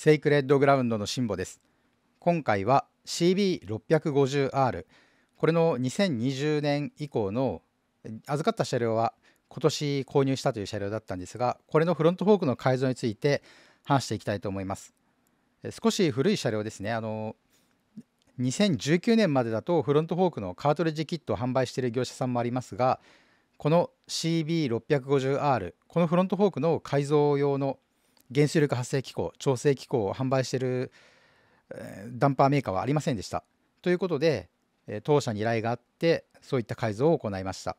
セイクレッドグラウンドのシンボです今回は CB650R これの2020年以降の預かった車両は今年購入したという車両だったんですがこれのフロントフォークの改造について話していきたいと思います少し古い車両ですねあの2019年までだとフロントフォークのカートリッジキットを販売している業者さんもありますがこの CB650R このフロントフォークの改造用の原子力発生機構調整機構を販売している、ダンパーメーカーはありませんでした。ということで、当社に依頼があってそういった改造を行いました。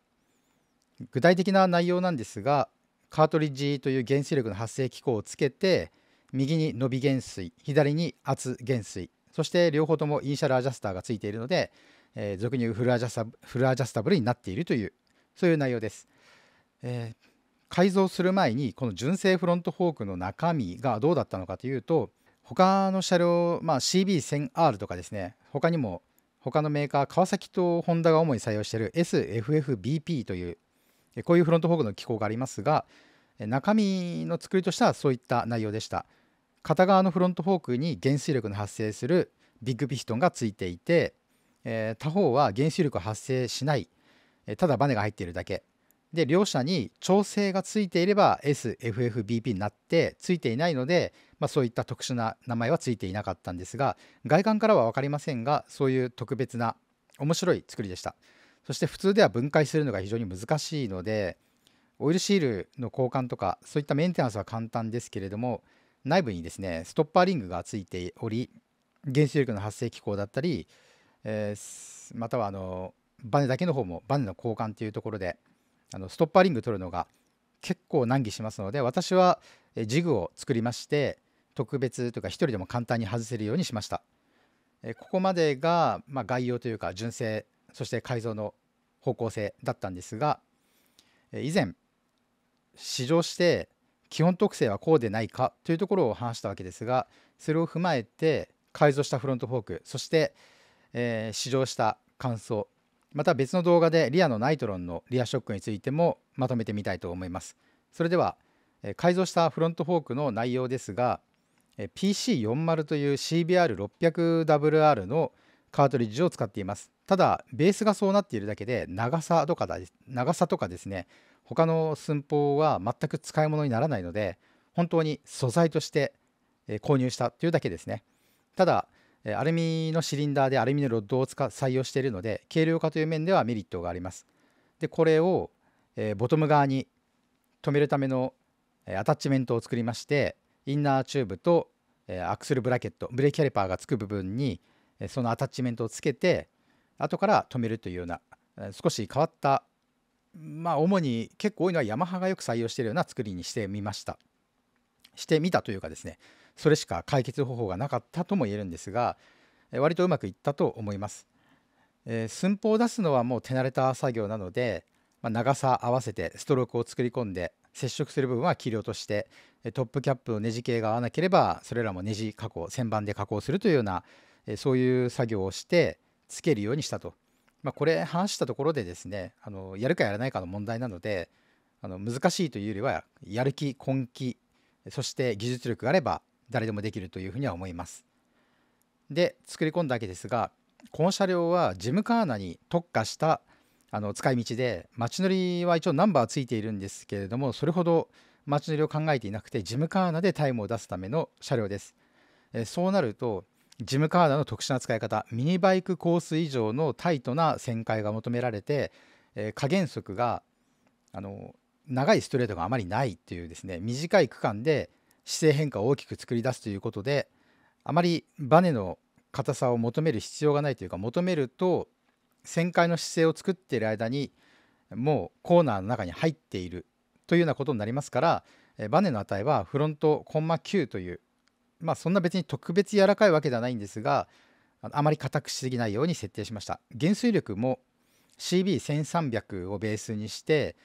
具体的な内容なんですがカートリッジという原子力の発生機構をつけて右に伸び減衰左に圧減衰そして両方ともイニシャルアジャスターがついているので、えー、俗に言うフルアジャスタフルアジャスタブルになっているというそういう内容です。えー、改造する前にこの純正フロントフォークの中身がどうだったのかというと他の車両、まあ、CB1000R とかですね他にも他のメーカー川崎とホンダが主に採用している SFFBP というこういうフロントフォークの機構がありますが中身の作りとしてはそういった内容でした片側のフロントフォークに減衰力の発生するビッグピストンがついていて、えー、他方は減衰力発生しない、えただバネが入っているだけで両者に調整がついていれば SFFBP になってついていないので、まあ、そういった特殊な名前はついていなかったんですが外観からは分かりませんがそういう特別な面白い作りでしたそして普通では分解するのが非常に難しいのでオイルシールの交換とかそういったメンテナンスは簡単ですけれども内部にですねストッパーリングがついており原子力の発生機構だったり、えー、またはあのバネだけの方もバネの交換というところであのストッパーリング取るのが結構難儀しますので私はジグを作りまして特別とか1人でも簡単に外せるようにしました。ここまでが、まあ、概要というか純正そして改造の方向性だったんですが以前試乗して基本特性はこうでないかというところを話したわけですがそれを踏まえて改造したフロントフォークそして、えー、試乗した感想また別の動画でリアのナイトロンのリアショックについてもまとめてみたいと思います。それでは改造したフロントフォークの内容ですが PC40 という CBR600WR のカートリッジを使っています。ただベースがそうなっているだけで長さとかだ長さとかですね他の寸法は全く使い物にならないので本当に素材として購入したというだけですね。ただアルミのシリンダーでアルミのロッドを使採用しているので軽量化という面ではメリットがあります。でこれを、えー、ボトム側に止めるための、アタッチメントを作りましてインナーチューブと、えー、アクセルブラケットブレーキキャリパーがつく部分に、えそのアタッチメントをつけて後から止めるというような、え少し変わったまあ主に結構多いのはヤマハがよく採用しているような作りにしてみました。してみたというかですねそれしか解決方法がなかったとも言えるんですが割とうまくいったと思います。えー、寸法を出すのはもう手慣れた作業なので、まあ、長さ合わせてストロークを作り込んで接触する部分は切り落としてトップキャップのネジ系が合わなければそれらもネジ加工旋盤で加工するというようなそういう作業をしてつけるようにしたと、まあ、これ話したところでですねあのやるかやらないかの問題なのであの難しいというよりはやる気根気そして技術力があれば誰でもできるというふうには思います。で作り込んだわけですがこの車両はジムカーナに特化したあの使い道で街乗りは一応ナンバーついているんですけれどもそれほど街乗りを考えていなくてジムカーナでタイムを出すための車両です。えそうなるとジムカーナの特殊な使い方ミニバイクコース以上のタイトな旋回が求められて、え加減速があの長いストレートがあまりないっていうですね短い区間で姿勢変化を大きく作り出すということであまりバネの硬さを求める必要がないというか求めると旋回の姿勢を作っている間にもうコーナーの中に入っているというようなことになりますからバネの値はフロントコンマ9というまあそんな別に特別柔らかいわけではないんですがあまり硬くしすぎないように設定しました減衰力も CB1300 をベースにして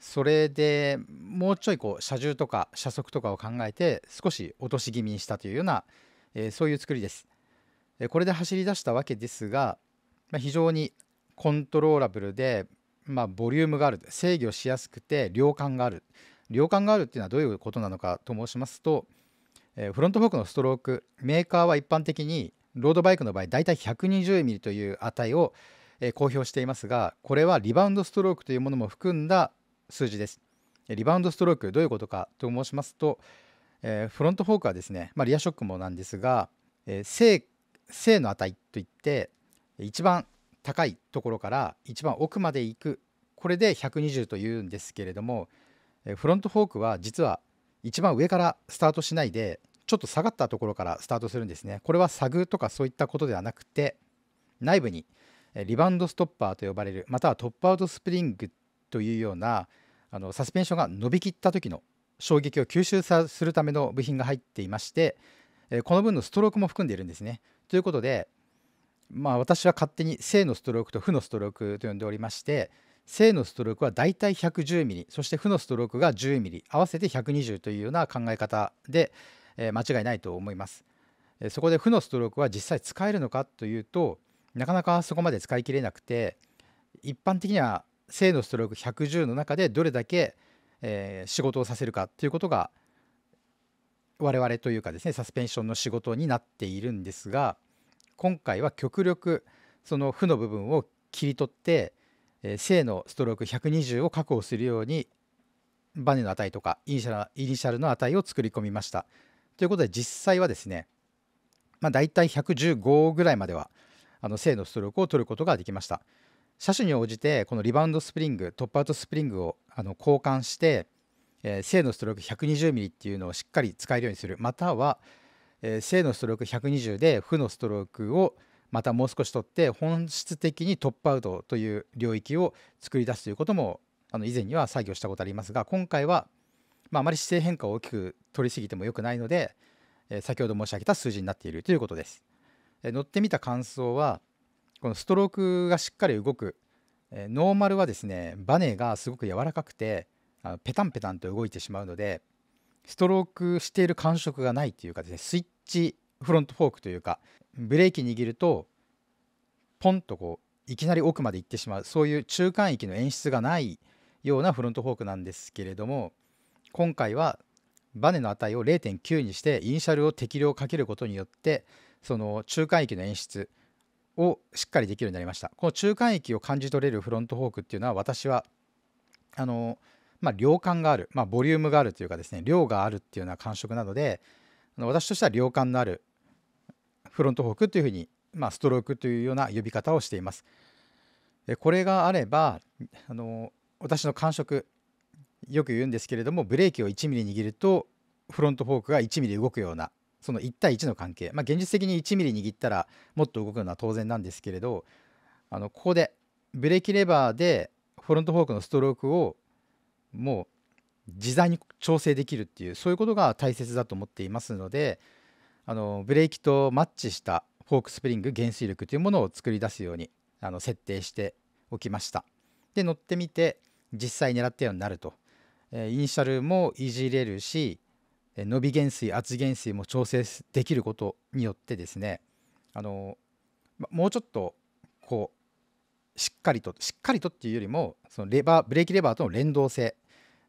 それでもうちょいこう車重とか車速とかを考えて少し落とし気味にしたというような、えー、そういう作りです。これで走り出したわけですが、まあ、非常にコントローラブルで、まあ、ボリュームがある制御しやすくて量感がある量感があるっていうのはどういうことなのかと申しますと、えー、フロントフォークのストロークメーカーは一般的にロードバイクの場合大体 120mm という値を、えー、公表していますがこれはリバウンドストロークというものも含んだ数字です。リバウンドストロークどういうことかと申しますと、えー、フロントフォークはですね、まあ、リアショックもなんですが、えー、正正の値といって一番高いところから一番奥まで行くこれで120というんですけれどもフロントフォークは実は一番上からスタートしないでちょっと下がったところからスタートするんですねこれはサグとかそういったことではなくて内部にリバウンドストッパーと呼ばれるまたはトップアウトスプリングというようなあのサスペンションが伸びきった時の衝撃を吸収さするための部品が入っていまして、えこの分のストロークも含んでいるんですね。ということで、まあ、私は勝手に正のストロークと負のストロークと呼んでおりまして正のストロークはだいたい1 1 0ミリそして負のストロークが1 0ミリ合わせて120というような考え方で、え間違いないと思います。そこで負のストロークは実際使えるのかというとなかなかそこまで使い切れなくて一般的には正のストローク110の中でどれだけ、えー、仕事をさせるかということが我々というかですねサスペンションの仕事になっているんですが今回は極力その負の部分を切り取って、えー、正のストローク120を確保するようにバネの値とかイニシャルイニシャルの値を作り込みました。ということで実際はですね、まい大体115ぐらいまではあの正のストロークを取ることができました。車種に応じてこのリバウンドスプリングトップアウトスプリングをあの交換して、えー、正のストローク 120mm っていうのをしっかり使えるようにするまたは、えー、正のストローク120で負のストロークをまたもう少し取って本質的にトップアウトという領域を作り出すということもあの以前には作業したことありますが今回は、まあ、まり姿勢変化を大きく取りすぎても良くないので、えー、先ほど申し上げた数字になっているということです。え乗ってみた感想は、このストロークがしっかり動く、えー、ノーマルはですねバネがすごく柔らかくてあペタンペタンと動いてしまうのでストロークしている感触がないというかですねスイッチフロントフォークというかブレーキ握るとポンとこういきなり奥まで行ってしまうそういう中間域の演出がないようなフロントフォークなんですけれども今回はバネの値を0.9にしてイニシャルを適量かけることによってその中間域の演出をしっかりできるようになりましたこの中間域を感じ取れるフロントフォークっていうのは私はあのまあ、量感がある、まあ、ボリュームがあるというかですね量があるっていうような感触なので私としては量感のあるフロントフォークというふうに、まあ、ストロークというような呼び方をしています。これがあればあの私の感触よく言うんですけれどもブレーキを 1mm 握るとフロントフォークが 1mm 動くようなその1対1の関係、まあ、現実的に1ミリ握ったらもっと動くのは当然なんですけれどあのここでブレーキレバーでフロントフォークのストロークをもう自在に調整できるっていうそういうことが大切だと思っていますのであのブレーキとマッチしたフォークスプリング減衰力というものを作り出すようにあの設定しておきました。で乗ってみて実際狙ったようになると、えー、イニシャルもいじれるし伸び減衰圧減衰も調整できることによってですねあのもうちょっとこうしっかりとしっかりとっていうよりもそのレバーブレーキレバーとの連動性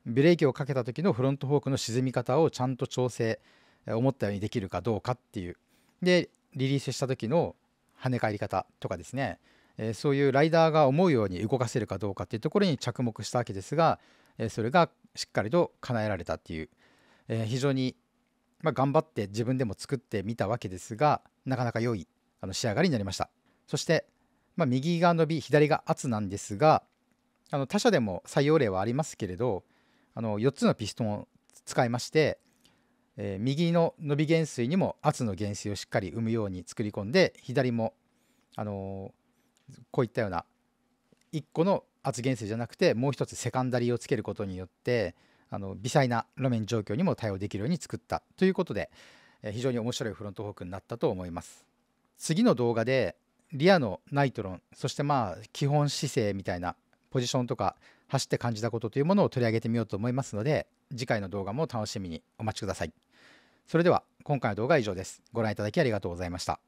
ブレーキをかけた時のフロントフォークの沈み方をちゃんと調整思ったようにできるかどうかっていうでリリースした時の跳ね返り方とかですね、えそういうライダーが思うように動かせるかどうかっていうところに着目したわけですが、えそれがしっかりと叶えられたっていうえー、非常に、まあ、頑張って自分でも作ってみたわけですがなかなか良いあの仕上がりになりましたそして、まあ、右が伸び左が圧なんですがあの他社でも採用例はありますけれどあの4つのピストンを使いまして、えー、右の伸び減衰にも圧の減衰をしっかり生むように作り込んで左も、あのー、こういったような1個の圧減衰じゃなくてもう一つセカンダリーをつけることによってあの微細な路面状況にも対応できるように作ったということで、え非常に面白いフロントフォークになったと思います次の動画でリアのナイトロンそしてまあ基本姿勢みたいなポジションとか走って感じたことというものを取り上げてみようと思いますので次回の動画も楽しみにお待ちくださいそれでは今回の動画は以上ですご覧いただきありがとうございました